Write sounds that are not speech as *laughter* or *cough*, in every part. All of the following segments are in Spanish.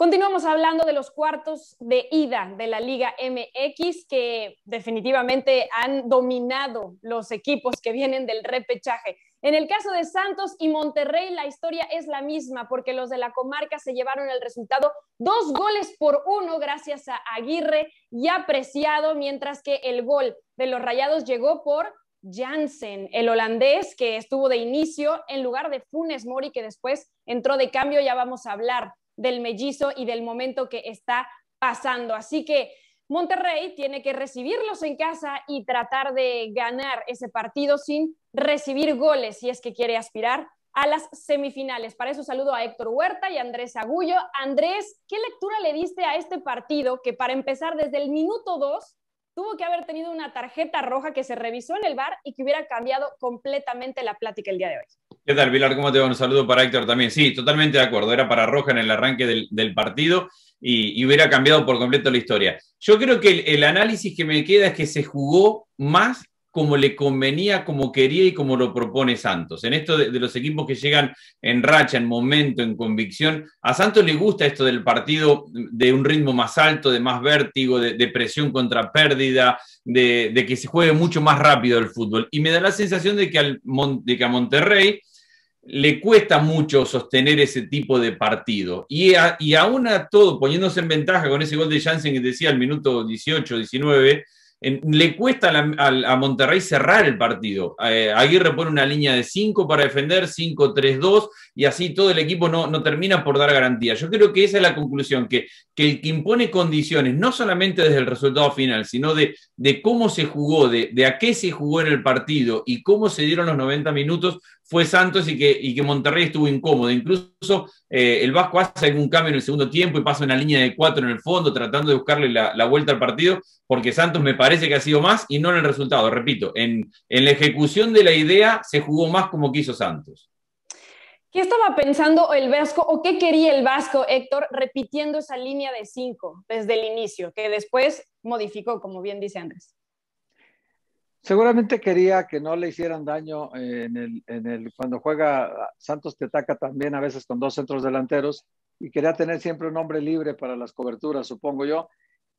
Continuamos hablando de los cuartos de ida de la Liga MX, que definitivamente han dominado los equipos que vienen del repechaje. En el caso de Santos y Monterrey, la historia es la misma, porque los de la comarca se llevaron el resultado dos goles por uno gracias a Aguirre y apreciado, mientras que el gol de los Rayados llegó por Jansen, el holandés que estuvo de inicio en lugar de Funes Mori, que después entró de cambio, ya vamos a hablar del mellizo y del momento que está pasando. Así que Monterrey tiene que recibirlos en casa y tratar de ganar ese partido sin recibir goles si es que quiere aspirar a las semifinales. Para eso saludo a Héctor Huerta y Andrés Agullo. Andrés, ¿qué lectura le diste a este partido que para empezar desde el minuto dos tuvo que haber tenido una tarjeta roja que se revisó en el bar y que hubiera cambiado completamente la plática el día de hoy. ¿Qué tal, Pilar? ¿Cómo te va? Un saludo para Héctor también. Sí, totalmente de acuerdo. Era para Roja en el arranque del, partido y, hubiera cambiado por completo la historia. Yo creo que el análisis que me queda es que se jugó más como le convenía, como quería y como lo propone Santos. En esto de, los equipos que llegan en racha, en momento, en convicción, a Santos le gusta esto del partido de un ritmo más alto, de más vértigo, de, presión contra pérdida, de, que se juegue mucho más rápido el fútbol. Y me da la sensación de que, al, que a Monterrey le cuesta mucho sostener ese tipo de partido. Y, y aún a todo, poniéndose en ventaja con ese gol de Jansen que decía al minuto 18, 19, le cuesta a, Monterrey cerrar el partido. Eh, Aguirre pone una línea de 5 para defender, 5-3-2, y así todo el equipo no, termina por dar garantía. Yo creo que esa es la conclusión, que, que el que impone condiciones, no solamente desde el resultado final, sino de, de cómo se jugó, de, de, a qué se jugó en el partido y cómo se dieron los 90 minutos, fue Santos y que, Monterrey estuvo incómodo. Incluso eh, el Vasco hace algún cambio en el segundo tiempo y pasa una línea de cuatro en el fondo tratando de buscarle la, vuelta al partido, porque Santos me parece que ha sido más y no en el resultado. Repito, en, en la ejecución de la idea se jugó más como quiso Santos. ¿Qué estaba pensando el Vasco o qué quería el Vasco, Héctor, repitiendo esa línea de cinco desde el inicio, que después modificó, como bien dice Andrés? Seguramente quería que no le hicieran daño en el, cuando juega Santos te ataca también a veces con dos centros delanteros y quería tener siempre un hombre libre para las coberturas, supongo yo.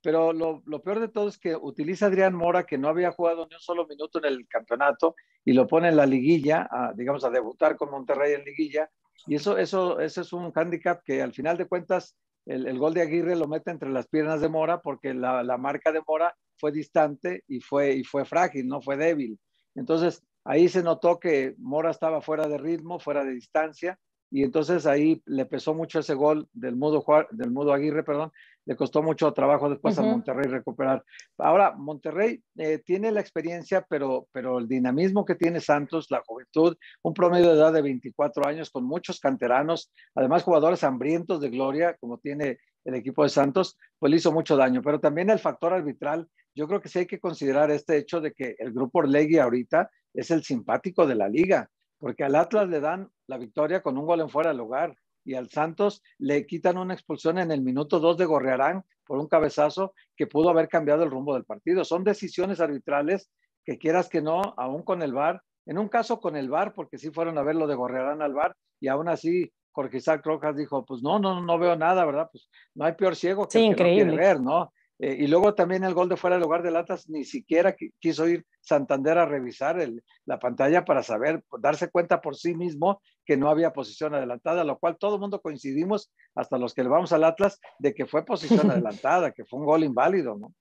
Pero lo, peor de todo es que utiliza Adrián Mora, que no había jugado ni un solo minuto en el campeonato, y lo pone en la liguilla, digamos, a debutar con Monterrey en liguilla. Y eso, eso, es un hándicap que al final de cuentas el, gol de Aguirre lo mete entre las piernas de Mora porque la, la marca de Mora fue distante y fue, y fue frágil, no fue débil. Entonces, ahí se notó que Mora estaba fuera de ritmo, fuera de distancia, y entonces ahí le pesó mucho ese gol del Mudo, del Aguirre, perdón, le costó mucho trabajo después a Monterrey recuperar. Ahora, Monterrey eh, tiene la experiencia, pero, pero el dinamismo que tiene Santos, la juventud, un promedio de edad de 24 años con muchos canteranos, además jugadores hambrientos de gloria, como tiene el equipo de Santos, pues le hizo mucho daño. Pero también el factor arbitral, yo creo que sí hay que considerar este hecho de que el grupo Orlegui ahorita es el simpático de la liga, porque al Atlas le dan la victoria con un gol en fuera del lugar y al Santos le quitan una expulsión en el minuto 2 de Gorrearán por un cabezazo que pudo haber cambiado el rumbo del partido. Son decisiones arbitrales que quieras que no, aún con el VAR, en un caso con el VAR, porque sí fueron a ver lo de Gorrearán al VAR y aún así Jorge Isaac Rojas dijo, pues no, no, no veo nada, ¿verdad? Pues no hay peor ciego que, el que no quiere ver, ¿no? Eh, y luego también el gol de fuera del lugar de latas, ni siquiera quiso ir Santander a revisar la pantalla para saber, darse cuenta por sí mismo que no había posición adelantada, lo cual todo el mundo coincidimos, hasta los que le vamos al Atlas, de que fue posición *laughs* adelantada, que fue un gol inválido, ¿no?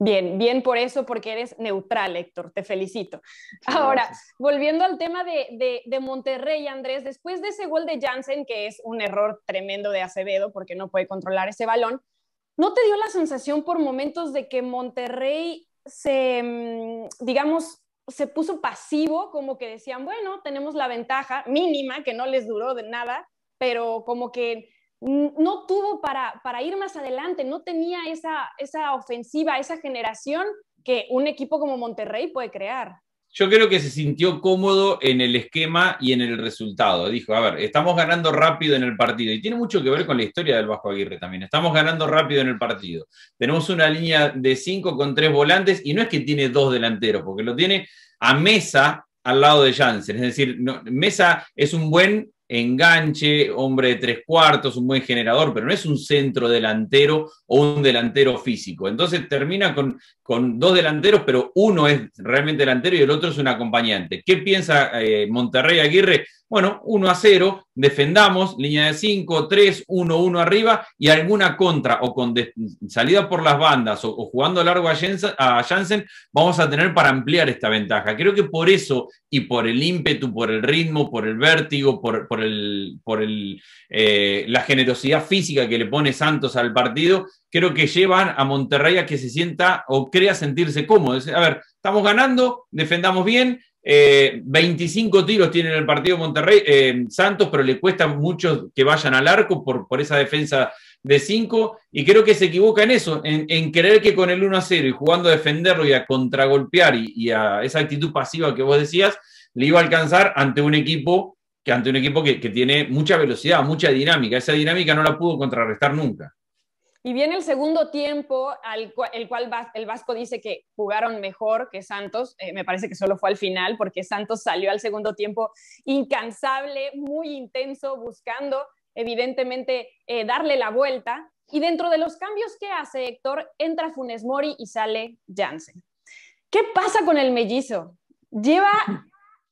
Bien, bien por eso, porque eres neutral, Héctor, te felicito. Ahora, volviendo al tema de, de, de, Monterrey, Andrés, después de ese gol de Jansen, que es un error tremendo de Acevedo porque no puede controlar ese balón, ¿no te dio la sensación por momentos de que Monterrey se, mm, digamos, se puso pasivo, como que decían, bueno, tenemos la ventaja mínima, que no les duró de nada, pero como que no tuvo para, para ir más adelante, no tenía esa, esa ofensiva, esa generación que un equipo como Monterrey puede crear. Yo creo que se sintió cómodo en el esquema y en el resultado. Dijo, a ver, estamos ganando rápido en el partido. Y tiene mucho que ver con la historia del Bajo Aguirre también. Estamos ganando rápido en el partido. Tenemos una línea de cinco con tres volantes y no es que tiene dos delanteros, porque lo tiene a Mesa al lado de Janssen. Es decir, Mesa es un buen enganche, hombre de tres cuartos, un buen generador, pero no es un centro delantero o un delantero físico. Entonces termina con, dos delanteros, pero uno es realmente delantero y el otro es un acompañante. ¿Qué piensa eh, Monterrey Aguirre? Bueno, 1 a 0, defendamos, línea de 5, 3, 1, 1 arriba y alguna contra o con salida por las bandas o, jugando a largo a Janssen, vamos a tener para ampliar esta ventaja. Creo que por eso y por el ímpetu, por el ritmo, por el vértigo, por, el, por eh, la generosidad física que le pone Santos al partido, creo que llevan a Monterrey a que se sienta o crea sentirse cómodo. A ver, estamos ganando, defendamos bien, 25 eh, tiros tiene el partido Monterrey, eh, Santos, pero le cuesta mucho que vayan al arco por, por esa defensa de 5. Y creo que se equivoca en eso, en, creer que con el 1 a 0 y jugando a defenderlo y a contragolpear y, a esa actitud pasiva que vos decías, le iba a alcanzar ante un equipo que ante un equipo que tiene mucha velocidad, mucha dinámica. Esa dinámica no la pudo contrarrestar nunca. Y viene el segundo tiempo, al cual, el cual el Vasco dice que jugaron mejor que Santos. Eh, me parece que solo fue al final, porque Santos salió al segundo tiempo incansable, muy intenso, buscando evidentemente eh, darle la vuelta. Y dentro de los cambios que hace Héctor, entra Funes Mori y sale Jansen. ¿Qué pasa con el mellizo? Lleva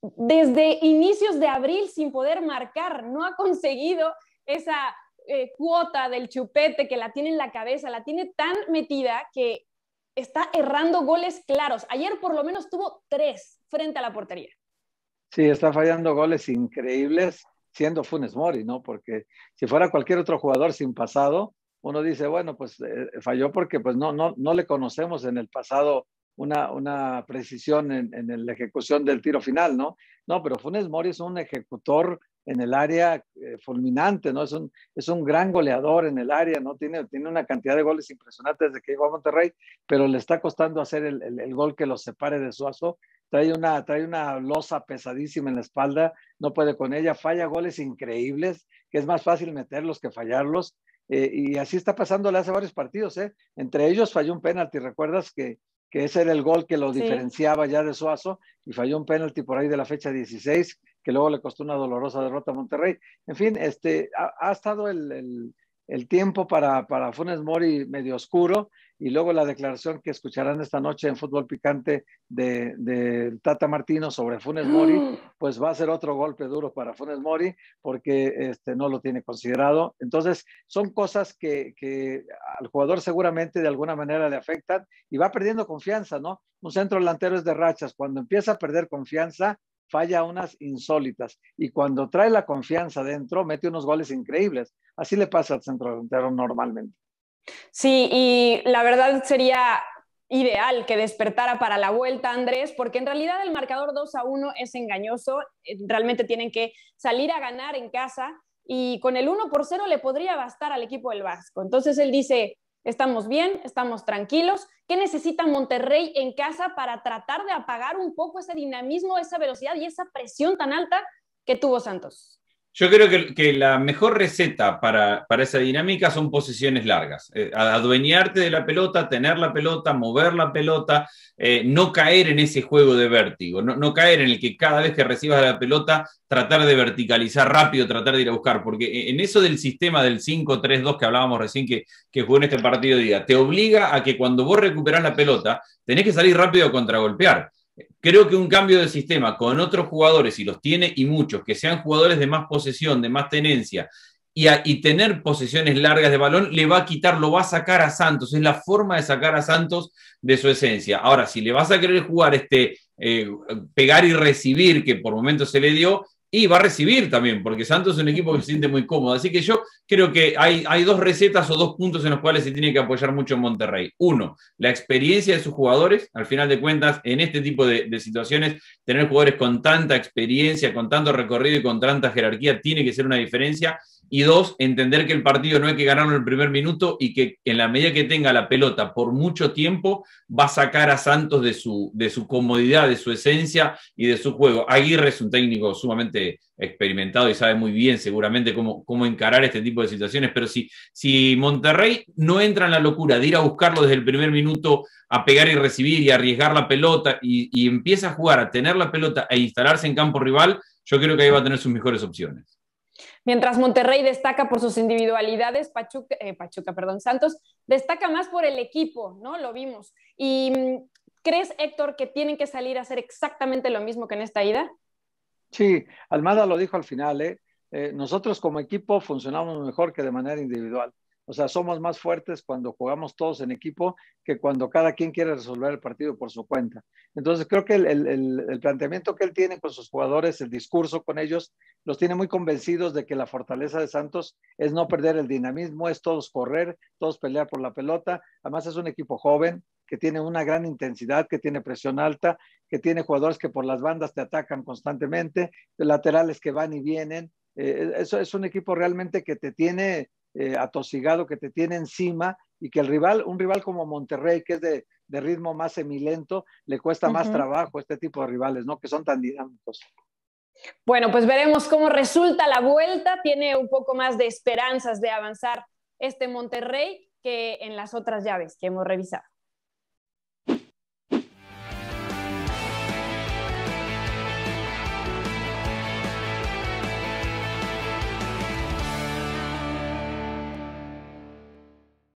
desde inicios de abril sin poder marcar, no ha conseguido esa eh, cuota del chupete que la tiene en la cabeza, la tiene tan metida que está errando goles claros. Ayer por lo menos tuvo tres frente a la portería. Sí, está fallando goles increíbles siendo Funes Mori, ¿no? Porque si fuera cualquier otro jugador sin pasado, uno dice, bueno, pues eh, falló porque pues no, no, no le conocemos en el pasado una, una precisión en, en, la ejecución del tiro final, ¿no? No, pero Funes Mori es un ejecutor en el área eh, fulminante, ¿no? Es un, es un gran goleador en el área, ¿no? Tiene, tiene una cantidad de goles impresionantes desde que llegó a Monterrey, pero le está costando hacer el, gol que los separe de Suazo. Trae una, trae una losa pesadísima en la espalda, no puede con ella, falla goles increíbles, que es más fácil meterlos que fallarlos. Eh, y así está pasándole hace varios partidos, ¿eh? Entre ellos falló un penalti, ¿recuerdas que, que ese era el gol que lo diferenciaba ya de Suazo, y falló un penalti por ahí de la fecha 16, que luego le costó una dolorosa derrota a Monterrey. En fin, este, ha, estado el, el tiempo para, para Funes Mori medio oscuro y luego la declaración que escucharán esta noche en Fútbol Picante de, Tata Martino sobre Funes Mori, *gasps* pues va a ser otro golpe duro para Funes Mori porque este, no lo tiene considerado. Entonces, son cosas que, que al jugador seguramente de alguna manera le afectan y va perdiendo confianza, ¿no? Un centro delantero es de rachas. Cuando empieza a perder confianza, falla unas insólitas y cuando trae la confianza dentro, mete unos goles increíbles. Así le pasa al centro delantero normalmente. Sí, y la verdad sería ideal que despertara para la vuelta, Andrés, porque en realidad el marcador 2 a 1 es engañoso. Eh, realmente tienen que salir a ganar en casa y con el 1 por 0 le podría bastar al equipo del Vasco. Entonces él dice, estamos bien, estamos tranquilos. ¿Qué necesita Monterrey en casa para tratar de apagar un poco ese dinamismo, esa velocidad y esa presión tan alta que tuvo Santos? Yo creo que, la mejor receta para, esa dinámica son posiciones largas. Eh, adueñarte de la pelota, tener la pelota, mover la pelota, eh, no caer en ese juego de vértigo, no, caer en el que cada vez que recibas la pelota, tratar de verticalizar rápido, tratar de ir a buscar. Porque e, en eso del sistema del 5-3-2 que hablábamos recién que, que jugó en este partido, de día, te obliga a que cuando vos recuperás la pelota, tenés que salir rápido a contragolpear. Creo que un cambio de sistema con otros jugadores, y los tiene y muchos, que sean jugadores de más posesión, de más tenencia, y, tener posesiones largas de balón le va a quitar, lo va a sacar a Santos. Es la forma de sacar a Santos de su esencia. Ahora, si le vas a querer jugar este eh, pegar y recibir, que por momentos se le dio, y va a recibir también, porque Santos es un equipo que se siente muy cómodo. Así que yo creo que hay, hay dos recetas o dos puntos en los cuales se tiene que apoyar mucho en Monterrey. Uno, la experiencia de sus jugadores. Al final de cuentas, en este tipo de, de situaciones, tener jugadores con tanta experiencia, con tanto recorrido y con tanta jerarquía tiene que ser una diferencia. Y dos, entender que el partido no hay que ganarlo en el primer minuto y que en la medida que tenga la pelota por mucho tiempo va a sacar a Santos de su, de su comodidad, de su esencia y de su juego. Aguirre es un técnico sumamente experimentado y sabe muy bien seguramente cómo, encarar este tipo de situaciones, pero si, si Monterrey no entra en la locura de ir a buscarlo desde el primer minuto, a pegar y recibir y arriesgar la pelota y, y empieza a jugar, a tener la pelota e instalarse en campo rival, yo creo que ahí va a tener sus mejores opciones. Mientras Monterrey destaca por sus individualidades, eh, Pachuca, perdón, Santos destaca más por el equipo, ¿no? Lo vimos. ¿Y mm, crees, Héctor, que tienen que salir a hacer exactamente lo mismo que en esta ida? Sí, Almada lo dijo al final, Eh, eh nosotros como equipo funcionamos mejor que de manera individual. O sea, somos más fuertes cuando jugamos todos en equipo que cuando cada quien quiere resolver el partido por su cuenta. Entonces, creo que el, planteamiento que él tiene con sus jugadores, el discurso con ellos, los tiene muy convencidos de que la fortaleza de Santos es no perder el dinamismo, es todos correr, todos pelear por la pelota. Además, es un equipo joven que tiene una gran intensidad, que tiene presión alta, que tiene jugadores que por las bandas te atacan constantemente, laterales que van y vienen. Eh, eso es un equipo realmente que te tiene eh, atosigado que te tiene encima y que el rival, un rival como Monterrey, que es de, ritmo más semilento, le cuesta más trabajo este tipo de rivales, ¿no? Que son tan dinámicos. Bueno, pues veremos cómo resulta la vuelta. Tiene un poco más de esperanzas de avanzar este Monterrey que en las otras llaves que hemos revisado.